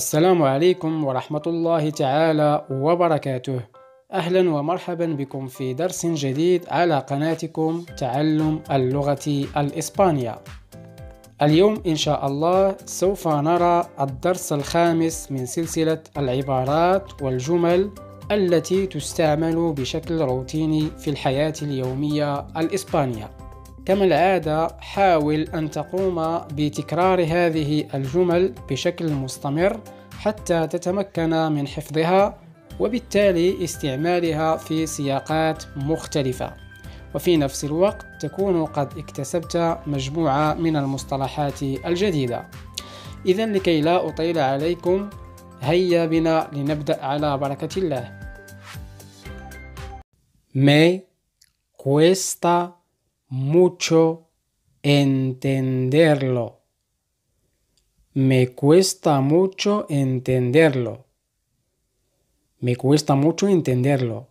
السلام عليكم ورحمة الله تعالى وبركاته أهلا ومرحبا بكم في درس جديد على قناتكم تعلم اللغة الإسبانية اليوم إن شاء الله سوف نرى الدرس الخامس من سلسلة العبارات والجمل التي تستعمل بشكل روتيني في الحياة اليومية الإسبانية كما العادة حاول أن تقوم بتكرار هذه الجمل بشكل مستمر حتى تتمكن من حفظها وبالتالي استعمالها في سياقات مختلفة وفي نفس الوقت تكون قد اكتسبت مجموعة من المصطلحات الجديدة إذا لكي لا أطيل عليكم هيا بنا لنبدأ على بركة الله. مي cuesta mucho entenderlo. Me cuesta mucho entenderlo. Me cuesta mucho entenderlo.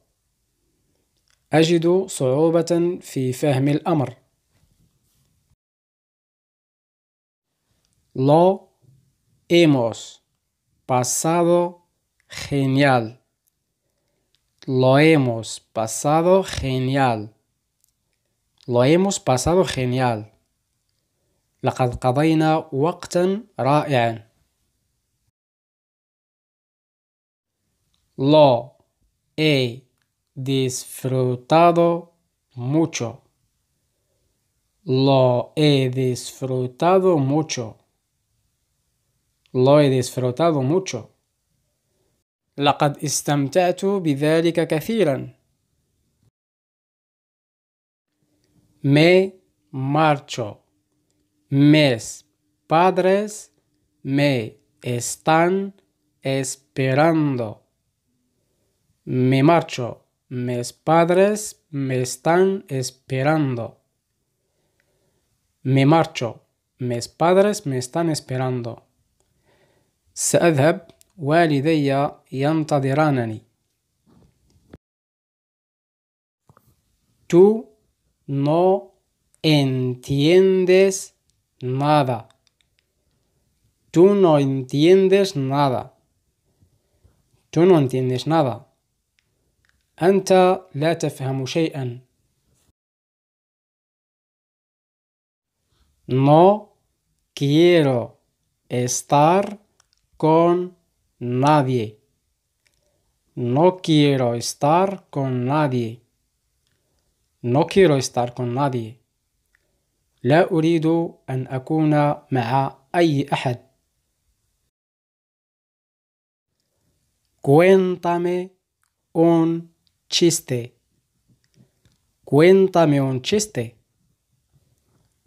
أجد صعوبة في فهم Lo hemos pasado genial. Lo hemos pasado genial. Lo hemos pasado genial. La قضينا وقتا رائعا. Lo he disfrutado mucho. Lo he disfrutado mucho. Lo he disfrutado mucho. لقد استمتعت بذلك كثيرا. me marcho. Mis padres me están esperando. Me marcho. Mis padres me están esperando. Me marcho. Mis padres me están esperando. سأذهب والدي ينتظرانني. Tú no entiendes nada. Tú no entiendes nada. Tú no entiendes nada. Anta لا تفهم No quiero estar con nadie. No quiero estar con nadie. No quiero estar con nadie. لا أريد أن أكون مع أي أحد. Cuéntame un chiste. Cuéntame un chiste.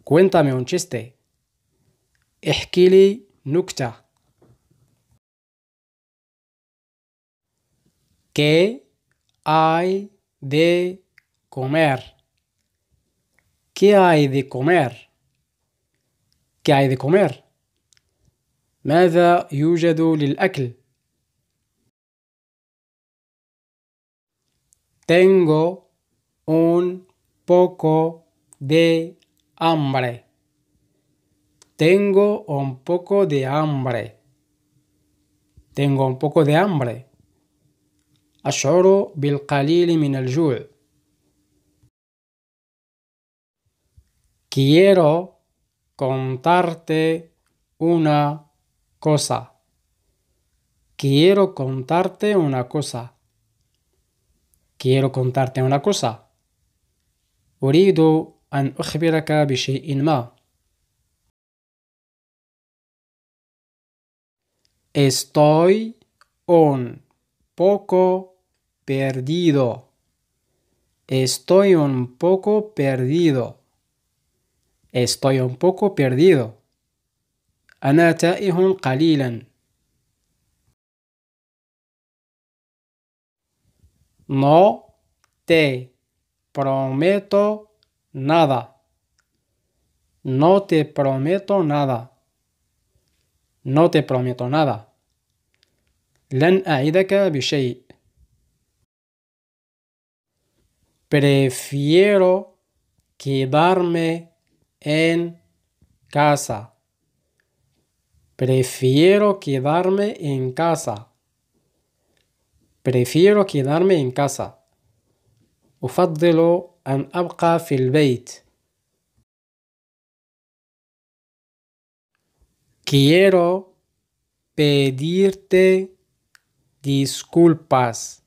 Cuéntame un chiste. احكي لي نكتة. ¿Qué hay de comer. ¿Qué hay de comer? ¿Qué hay de comer? Tengo un poco de hambre. Tengo un poco de hambre. Tengo un poco de hambre. أشعر بالقليل من الجوع. Quiero contarte una cosa. Quiero contarte una cosa. Quiero contarte una cosa. أريد Estoy un poco perdido. Estoy un poco perdido. Estoy un poco perdido. أنا تائه قليلا. No te prometo nada. No te prometo nada. No te prometo nada. لن أعدك بشيء. Prefiero quedarme en casa. Prefiero quedarme en casa. Prefiero quedarme en casa. أفضل an أبقى fil Quiero pedirte disculpas.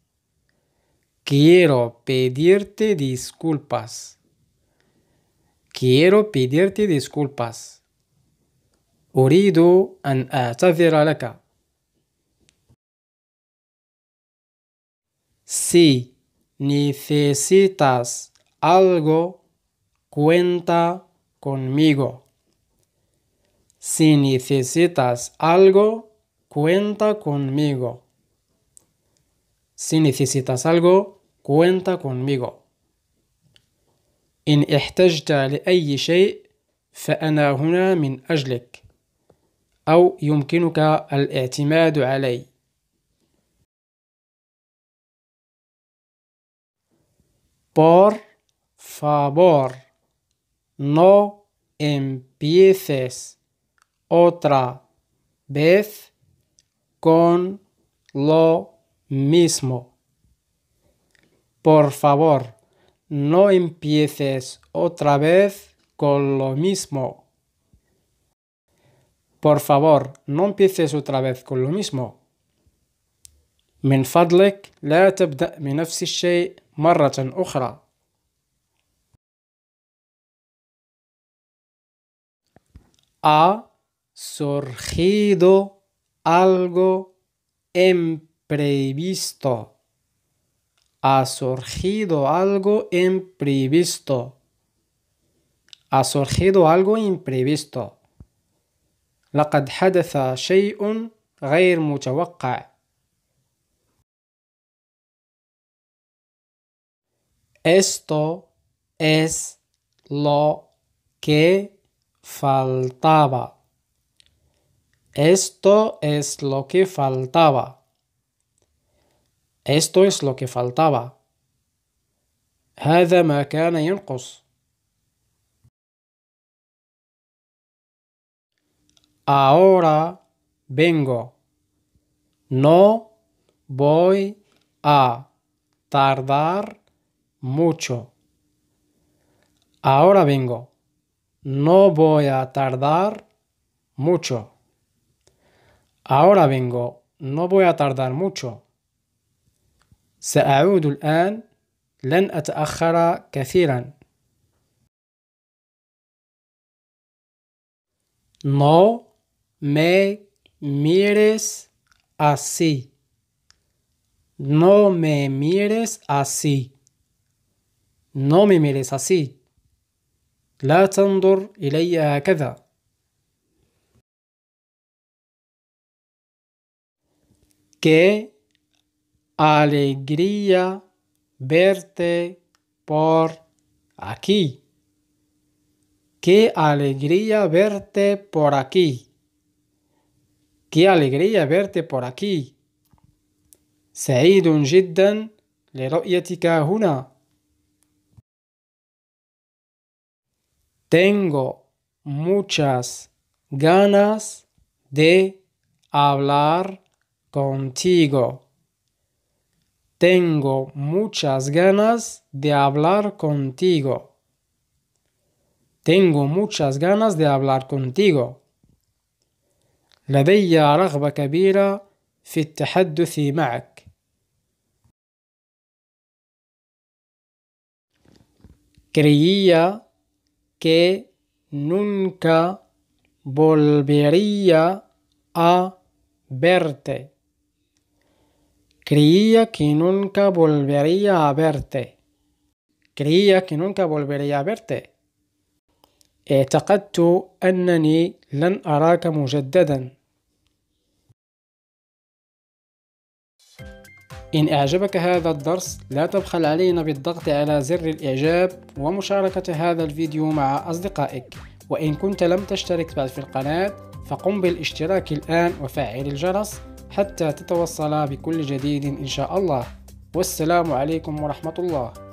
Quiero pedirte disculpas quiero pedirte disculpas. أريد أن أعتذر Si necesitas algo, cuenta conmigo. Si necesitas algo, cuenta conmigo. Si necesitas algo, cuenta conmigo. إن احتجت لأي شيء فأنا هنا من أجلك أو يمكنك الاعتماد علي Por favor, no empieces otra vez con lo mismo. Por favor. No empieces otra vez con lo mismo. Por favor, no empieces otra vez con lo mismo. Ha surgido algo imprevisto ha surgido algo imprevisto. Ha surgido algo imprevisto. لقد حدث شيء Esto es lo que faltaba. Esto es lo que faltaba. Esto es lo que faltaba. هذا ما كان Ahora vengo. No voy a tardar mucho. Ahora vengo. No voy a tardar mucho. Ahora vengo. No voy a tardar mucho. سأعود الآن لن أتأخر كثيرا No me mires así. No me mires así. No me mires así. لا تنظر إلي هكذا. Que alegría verte por aquí. Qué alegría verte por aquí. Qué alegría verte por aquí. سعيد جدا لرؤيتك una. Tengo muchas ganas de hablar contigo. Tengo muchas ganas de hablar contigo. Tengo muchas ganas de hablar contigo. لدي رغبة كبيرة في التحدث معك. Creía que nunca volvería a verte. Creía que nunca volvería a verte. Creía que nunca volvería a verte. اعتقدت أنني لن أراك مجددا. إن أعجبك هذا الدرس لا تبخل علينا بالضغط على زر الإعجاب ومشاركة هذا الفيديو مع أصدقائك وإن كنت لم تشترك بعد في القناة فقم بالاشتراك الآن وفعل الجرس حتى تتوصل بكل جديد إن شاء الله والسلام عليكم ورحمة الله